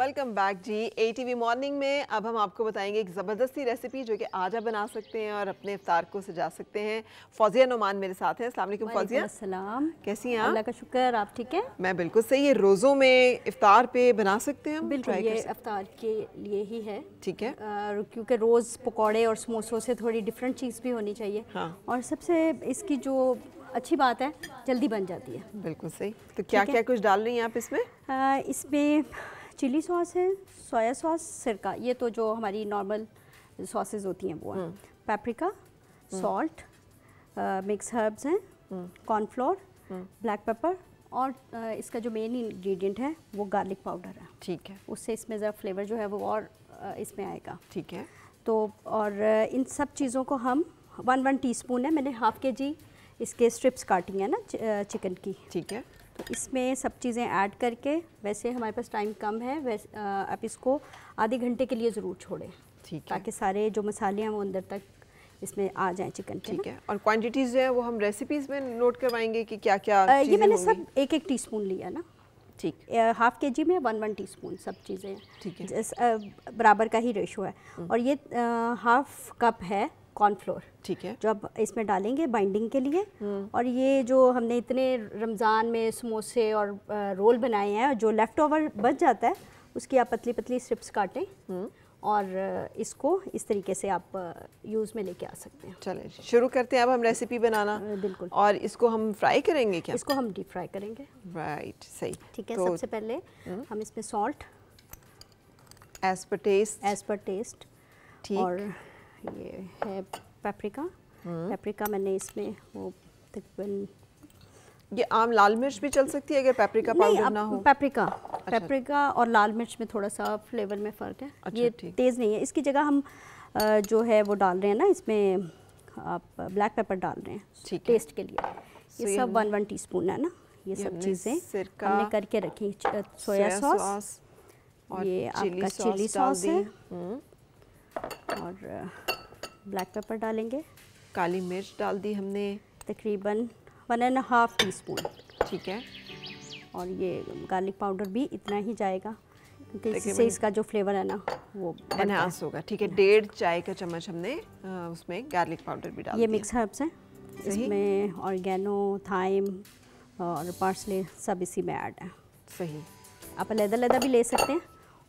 Welcome back G A T V morning में अब हम आपको बताएंगे एक ज़बरदस्ती रेसिपी जो कि आज आप बना सकते हैं और अपने अफ्तार को सजा सकते हैं फौजिया नुमान मेरे साथ है असलम फौजिया सलाम कैसी हैं अल्लाह का शुक्र आप ठीक हैं मैं बिल्कुल सही है रोज़ों में इफ्तार पे बना सकते हैं बिल्कुल ये अफ्तार के लिए ही है ठीक है क्योंकि रोज़ पकौड़े और समोसों से थोड़ी डिफरेंट चीज़ भी होनी चाहिए हाँ। और सबसे इसकी जो अच्छी बात है जल्दी बन जाती है बिल्कुल सही तो क्या क्या कुछ डाल रही हैं आप इसमें इसमें चिली सॉस है सोया सॉस सिरका ये तो जो हमारी नॉर्मल सॉसेज होती हैं वो है हम्म। पेपरिका हम्म। सॉल्ट मिक्स हर्ब्स हैं हम्म। कॉर्नफ्लोर ब्लैक पेपर और इसका जो मेन इंग्रेडिएंट है वो गार्लिक पाउडर है ठीक है उससे इसमें ज़रा फ्लेवर जो है वो और इसमें आएगा ठीक है तो और इन सब चीज़ों को हम वन वन टीस्पून है मैंने हाफ़ के जी इसके स्ट्रिप्स काटी है ना चिकन की ठीक है तो इसमें सब चीज़ें ऐड करके वैसे हमारे पास टाइम कम है वैसे आप इसको आधे घंटे के लिए ज़रूर छोड़ें ठीक है ताकि सारे जो मसाले हैं वो अंदर तक इसमें आ जाए चिकन ठीक है और क्वान्टिटीज़ जो है वो हम रेसिपीज़ में नोट करवाएंगे कि क्या क्या ये मैंने सब एक एक टी लिया ना ठीक हाफ के जी में वन वन टीस्पून सब चीज़ें ठीक है बराबर का ही रेशो है हम्म। और ये हाफ कप है कॉर्नफ्लोर ठीक है जो अब इसमें डालेंगे बाइंडिंग के लिए हम्म। और ये जो हमने इतने रमज़ान में समोसे और रोल बनाए हैं जो लेफ़्ट ओवर बच जाता है उसकी आप पतली पतली स्ट्रिप्स काटें हम्म। और इसको इस तरीके से आप यूज़ में लेके आ सकते हैं चले शुरू करते हैं अब हम रेसिपी बनाना बिल्कुल और इसको हम फ्राई करेंगे क्या इसको हम डीप फ्राई करेंगे राइट सही ठीक है तो, सबसे पहले हम्म। हम इसमें salt as per taste as per taste और ये है पेपरिका पेपरिका हम्म। मैंने इसमें वो तकरीबन ये आम लाल मिर्च भी चल सकती है अगर पेपरिका पाउडर ना हो पेपरिका अच्छा। पेपरिका और लाल मिर्च में थोड़ा सा फ्लेवर में फ़र्क है अच्छा, ये तेज़ नहीं है इसकी जगह हम जो है वो डाल रहे हैं ना इसमें आप ब्लैक पेपर डाल रहे हैं टेस्ट के लिए ये सब वन वन टी है ना ये सब चीज़ें हमने करके रखी सोया सॉस ये आपका चिली सॉस है हम्म। और ब्लैक पेपर डालेंगे काली मिर्च डाल दी हमने तकरीबन one and half teaspoon ठीक है और ये गार्लिक पाउडर भी इतना ही जाएगा क्योंकि इससे इसका जो फ्लेवर है ना वो एनहांस होगा ठीक है डेढ़ चाय का चम्मच हमने उसमें गार्लिक पाउडर भी डाल ये मिक्स हर्ब्स हैं इसमें ऑर्गेनो थाइम और पार्सले सब इसी में ऐड है सही आप लहदा लहदा भी ले सकते हैं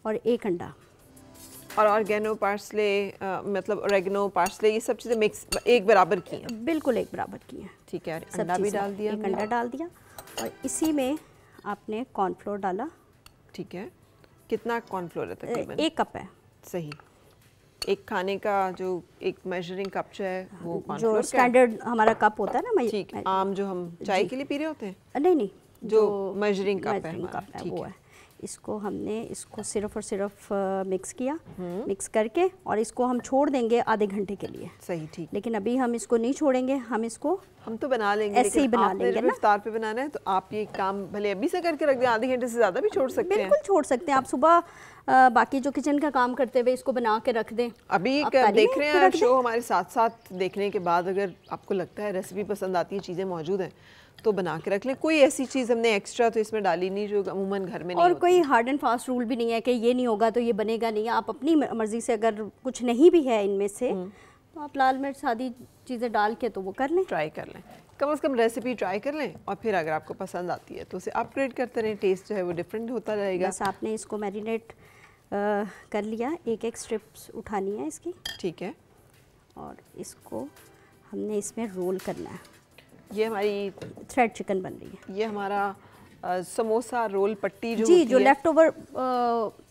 और एक अंडा और ऑर्गेनो पार्सले मतलब ओरेगनो पार्सले ये सब चीज़ें मिक्स एक बराबर की हैं बिल्कुल एक बराबर की हैं ठीक है अंडा भी डाल दिया एक अंडा डाल दिया और इसी में आपने कॉर्नफ्लोर डाला ठीक है कितना कॉर्नफ्लोर है तकरीबन एक कप है सही एक खाने का जो एक मेजरिंग कप जो है वो जो स्टैंडर्ड हमारा कप होता है ना ठीक आम जो हम चाय के लिए पी रहे होते हैं नहीं नहीं जो मेजरिंग कप है ठीक है इसको हमने इसको सिर्फ और सिर्फ मिक्स किया मिक्स हम्म। करके और इसको हम छोड़ देंगे आधे घंटे के लिए सही ठीक लेकिन अभी हम इसको नहीं छोड़ेंगे हम इसको हम तो बना लेंगे ऐसे ही बना लेंगे ना पे बनाना है तो आप ये काम भले अभी से करके रख दें आधे घंटे से ज़्यादा भी छोड़ सकते हैं बिल्कुल छोड़ सकते हैं आप सुबह बाकी जो किचन का काम करते हुए इसको बना के रख दें अभी देख रहे हैं शो हमारे साथ साथ देखने के बाद अगर आपको लगता है रेसिपी पसंद आती है चीज़ें मौजूद है तो बना के रख लें कोई ऐसी चीज़ हमने एक्स्ट्रा तो इसमें डाली नहीं जो अमूमन घर में और कोई हार्ड एंड फास्ट रूल भी नहीं है कि ये नहीं होगा तो ये बनेगा नहीं आप अपनी मर्ज़ी से अगर कुछ नहीं भी है इनमें से हम्म। तो आप लाल मिर्च सादी चीज़ें डाल के तो वो कर लें ट्राई कर लें कम अज़ कम रेसिपी ट्राई कर लें और फिर अगर आपको पसंद आती है तो उसे अपग्रेड करते रहें टेस्ट जो है वो डिफरेंट होता रहेगा बस आपने इसको मैरिनेट कर लिया एक एक स्ट्रिप्स उठानी है इसकी ठीक है और इसको हमने इसमें रोल करना है ये हमारी थ्रेड चिकन बन रही है ये हमारा आ, समोसा रोल पट्टी जो जी जो लेफ्ट ओवर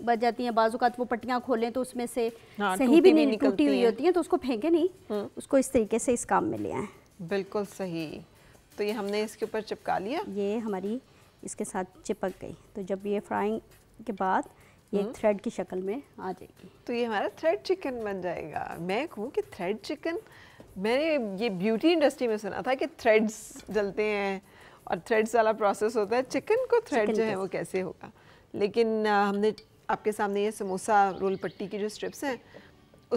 बच जाती है बाजू का तो वो पट्टियाँ खोलें तो उसमें से हाँ, सही भी नहीं टूटी हुई होती है तो उसको फेंके नहीं हाँ। उसको इस तरीके से इस काम में ले आए बिल्कुल सही तो ये हमने इसके ऊपर चिपका लिया ये हमारी इसके साथ चिपक गई तो जब ये फ्राइंग के बाद ये थ्रेड हाँ। की शक्ल में आ जाएगी तो ये हमारा थ्रेड चिकन बन जाएगा मैं कहूँ कि थ्रेड चिकन मैंने ये ब्यूटी इंडस्ट्री में सुना था कि थ्रेड्स जलते हैं और थ्रेड्स वाला प्रोसेस होता है चिकन को थ्रेड जो है वो कैसे होगा लेकिन हमने आपके सामने ये समोसा रोल पट्टी की जो स्ट्रिप्स हैं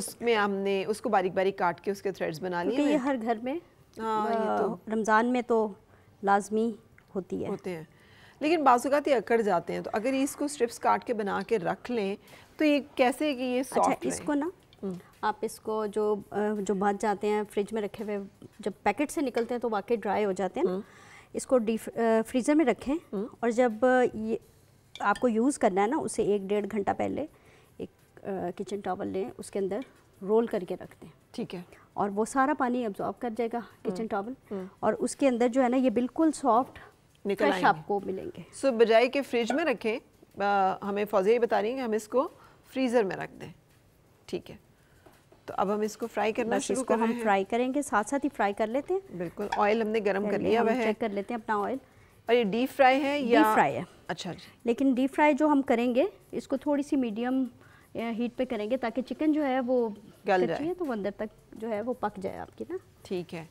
उसमें हमने उसको बारीक बारीक काट के उसके थ्रेड्स बना लिए ये हर घर में हाँ, तो रमज़ान में तो लाजमी होती है होते हैं लेकिन बाज़ात ये अकड़ जाते हैं तो अगर इसको स्ट्रिप्स काट के बना के रख लें तो ये कैसे कि ये अच्छा, इसको ना हम्म। आप इसको जो जो बच जाते हैं फ्रिज में रखे हुए जब पैकेट से निकलते हैं तो वाकई ड्राई हो जाते हैं हम्म। इसको डी फ्रीज़र में रखें हम्म। और जब ये आपको यूज़ करना है ना उसे एक डेढ़ घंटा पहले एक किचन टॉवल लें उसके अंदर रोल करके रख दें ठीक है और वो सारा पानी अब्जॉर्ब कर जाएगा किचन टॉवल हम्म। और उसके अंदर जो है ना ये बिल्कुल सॉफ्ट फ्रेश आपको मिलेंगे सो बजाय के फ्रिज में रखें आ, हमें फौजिया बता रही हैं कि हम इसको फ्रीज़र में रख दें ठीक है तो अब हम इसको फ्राई करना शुरू कर हम फ्राई करेंगे साथ साथ ही फ्राई कर लेते हैं बिल्कुल ऑयल हमने गर्म कर लिया है चेक कर लेते हैं अपना ऑयल और ये डीप फ्राई है या डीप फ्राई है अच्छा, अच्छा। लेकिन डीप फ्राई जो हम करेंगे इसको थोड़ी सी मीडियम हीट पे करेंगे ताकि चिकन जो है वो गल जाए तो अंदर तक जो है वो पक जाए आपकी ना ठीक है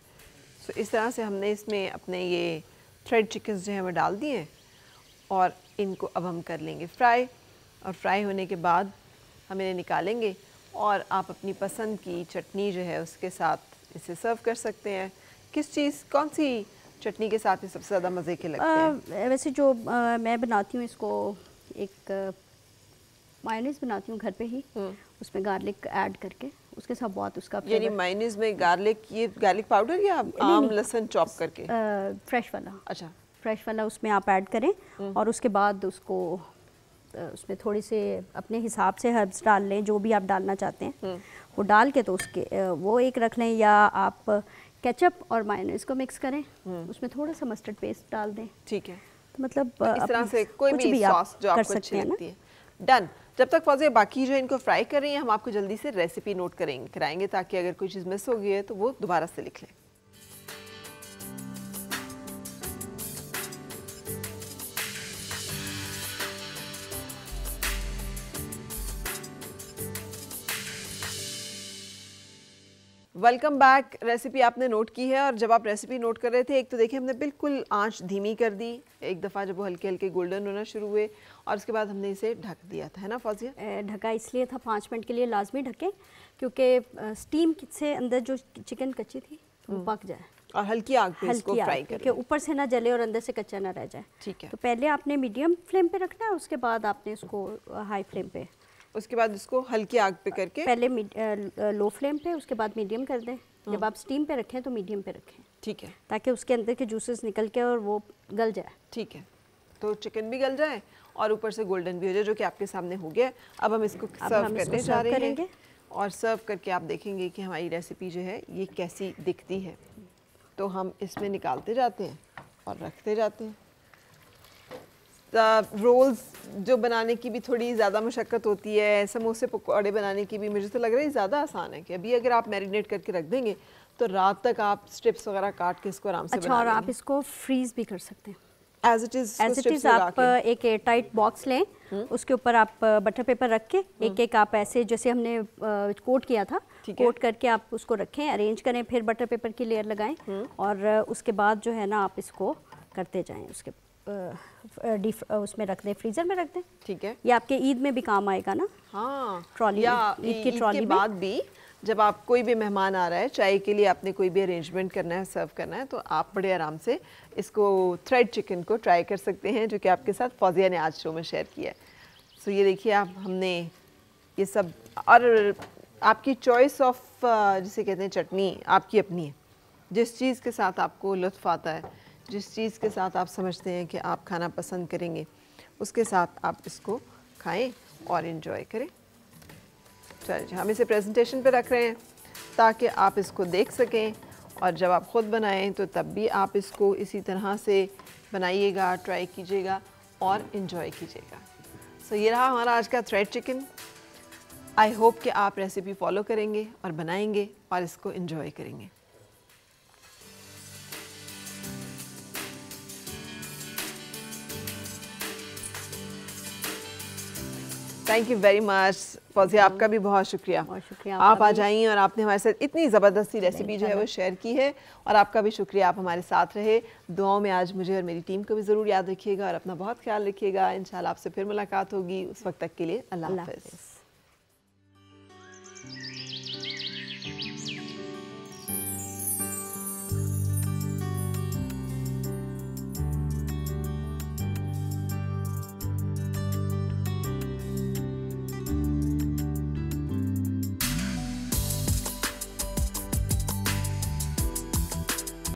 सो इस तरह से हमने इसमें अपने ये थ्रेड चिकन जो है वो डाल दिए और इनको अब हम कर लेंगे फ्राई और फ्राई होने के बाद हम इन्हें निकालेंगे और आप अपनी पसंद की चटनी जो है उसके साथ इसे सर्व कर सकते हैं किस चीज़ कौन सी चटनी के साथ सबसे ज़्यादा मज़े के लगते हैं वैसे जो आ, मैं बनाती हूँ इसको एक मायोनीज बनाती हूँ घर पे ही हम्म। उसमें गार्लिक ऐड करके उसके साथ बहुत उसका यानी मायोनीज में गार्लिक ये गार्लिक पाउडर या आम लहसुन चॉप करके आ, फ्रेश वाला अच्छा फ्रेश वाला उसमें आप ऐड करें हम्म। और उसके बाद उसको उसमें थोड़ी से अपने हिसाब से हर्ब्स डाल लें जो भी आप डालना चाहते हैं हम्म। वो डाल के तो उसके वो एक रख लें या आप केचप और मायोनेज को मिक्स करें हम्म। उसमें थोड़ा सा मस्टर्ड पेस्ट डाल दें ठीक है तो मतलब तो इस तरह से कोई भी, भी सॉस जो आपको अच्छी लगती है डन जब तक फौजे बाकी जो इनको फ्राई कर रही हैं हम आपको जल्दी से रेसिपी नोट करेंगे कराएंगे ताकि अगर कोई चीज़ मिस हो गई है तो वो दोबारा से लिख लें वेलकम बैक रेसिपी आपने नोट की है और जब आप रेसिपी नोट कर रहे थे एक तो देखिए हमने बिल्कुल आंच धीमी कर दी एक दफ़ा जब वो हल्के हल्के गोल्डन होना शुरू हुए और उसके बाद हमने इसे ढक दिया था है ना फौजिया ढका इसलिए था पाँच मिनट के लिए लाजमी ढकें क्योंकि स्टीम से अंदर जो चिकन कच्ची थी वो हम्म। पक जाए और हल्की आग पे हल्की इसको फ्राई करें कि ऊपर से ना जले और अंदर से कच्चा ना रह जाए ठीक है तो पहले आपने मीडियम फ्लेम पे रखना है उसके बाद आपने इसको हाई फ्लेम पे उसके बाद इसको हल्की आग पे करके पहले लो फ्लेम पे उसके बाद मीडियम कर दें हाँ। जब आप स्टीम पे रखें तो मीडियम पे रखें ठीक है ताकि उसके अंदर के जूसेस निकल के और वो गल जाए ठीक है तो चिकन भी गल जाए और ऊपर से गोल्डन भी हो जाए जो कि आपके सामने हो गया अब हम इसको सर्व हम करने जा रहे हैं और सर्व करके आप देखेंगे कि हमारी रेसिपी जो है ये कैसी दिखती है तो हम इसमें निकालते जाते हैं और रखते जाते हैं रोल्स जो बनाने की भी थोड़ी ज़्यादा मशक्क़त होती है समोसे पकौड़े बनाने की भी मुझे तो लग रहा है ज़्यादा आसान है कि अभी अगर आप मैरिनेट करके रख देंगे तो रात तक आप स्ट्रिप्स वगैरह काट के इसको आराम से अच्छा और आप इसको फ्रीज़ भी कर सकते हैं as it is as it is आप uh, एक एयर टाइट बॉक्स लें हम्म। उसके ऊपर आप बटर uh, पेपर रख के हम्म। एक एक आप ऐसे जैसे हमने uh, कोट किया था कोट करके आप उसको रखें अरेंज करें फिर बटर पेपर की लेयर लगाएं हम्म। और उसके बाद जो है ना आप इसको करते जाएं उसके उसमें रख दें फ्रीजर में रख दें ठीक है ये आपके ईद में भी काम आएगा ना हाँ ट्रॉली ईद की ट्रॉली बाद भी जब आप कोई भी मेहमान आ रहा है चाय के लिए आपने कोई भी अरेंजमेंट करना है सर्व करना है तो आप बड़े आराम से इसको थ्रेड चिकन को ट्राई कर सकते हैं जो कि आपके साथ फौजिया ने आज शो में शेयर किया है सो ये देखिए आप हमने ये सब और आपकी चॉइस ऑफ जिसे कहते हैं चटनी आपकी अपनी है जिस चीज़ के साथ आपको लुत्फ आता है जिस चीज़ के साथ आप समझते हैं कि आप खाना पसंद करेंगे उसके साथ आप इसको खाएं और इन्जॉय करें चलिए हम इसे प्रेजेंटेशन पे रख रहे हैं ताकि आप इसको देख सकें और जब आप ख़ुद बनाएं तो तब भी आप इसको इसी तरह से बनाइएगा ट्राई कीजिएगा और इन्जॉय कीजिएगा सो so, ये रहा हमारा आज का थ्रेड चिकन आई होप कि आप रेसिपी फॉलो करेंगे और बनाएंगे और इसको इन्जॉय करेंगे thank you very much Fauzia आपका भी बहुत शुक्रिया बहुत शुक्रिया आप आ जाइए और आपने हमारे साथ इतनी ज़बरदस्ती रेसिपी जो है वो शेयर की है और आपका भी शुक्रिया आप हमारे साथ रहे दुआओं में आज मुझे और मेरी टीम को भी ज़रूर याद रखिएगा और अपना बहुत ख्याल रखिएगा इन आपसे फिर मुलाकात होगी उस वक्त तक के लिए अल्लाह हाफ